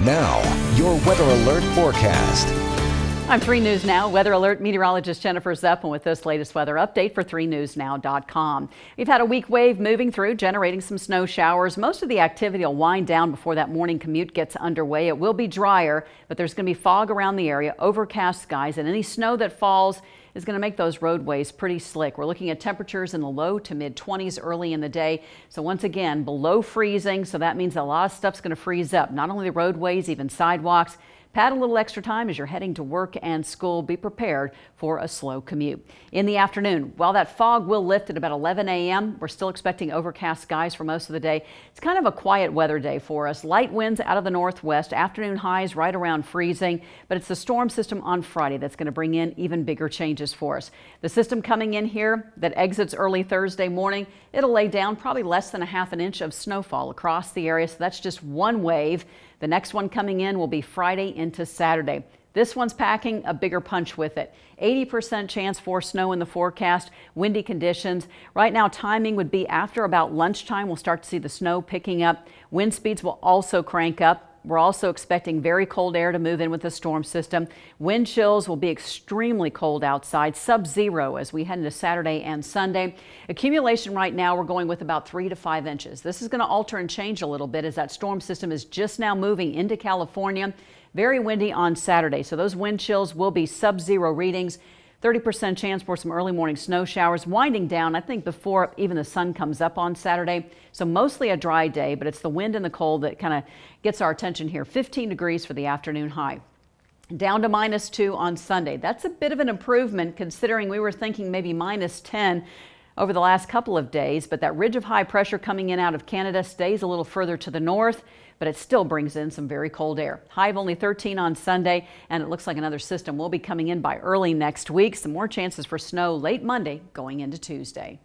Now, your weather alert forecast I'm 3 News Now. Weather Alert meteorologist Jennifer Zeppelin with this latest weather update for 3newsnow.com. We've had a weak wave moving through, generating some snow showers. Most of the activity will wind down before that morning commute gets underway. It will be drier, but there's going to be fog around the area, overcast skies, and any snow that falls is going to make those roadways pretty slick. We're looking at temperatures in the low to mid 20s early in the day. So once again, below freezing. So that means a lot of stuff's going to freeze up, not only the roadways, even sidewalks. Had a little extra time as you're heading to work and school. Be prepared for a slow commute. In the afternoon, while that fog will lift at about 11 a.m., we're still expecting overcast skies for most of the day. It's kind of a quiet weather day for us. Light winds out of the northwest, afternoon highs right around freezing, but it's the storm system on Friday that's going to bring in even bigger changes for us. The system coming in here that exits early Thursday morning, it'll lay down probably less than a half an inch of snowfall across the area, so that's just one wave. The next one coming in will be Friday into Saturday. This one's packing a bigger punch with it. 80% chance for snow in the forecast, windy conditions. Right now, timing would be after about lunchtime. We'll start to see the snow picking up. Wind speeds will also crank up. We're also expecting very cold air to move in with the storm system. Wind chills will be extremely cold outside, sub-zero as we head into Saturday and Sunday. Accumulation right now, we're going with about three to five inches. This is going to alter and change a little bit as that storm system is just now moving into California. Very windy on Saturday, so those wind chills will be sub-zero readings. 30% chance for some early morning snow showers winding down, I think, before even the sun comes up on Saturday. So mostly a dry day, but it's the wind and the cold that kind of gets our attention here. 15 degrees for the afternoon high down to minus two on Sunday. That's a bit of an improvement considering we were thinking maybe minus 10 over the last couple of days, but that ridge of high pressure coming in out of Canada stays a little further to the north, but it still brings in some very cold air. High of only 13 on Sunday, and it looks like another system will be coming in by early next week. Some more chances for snow late Monday going into Tuesday.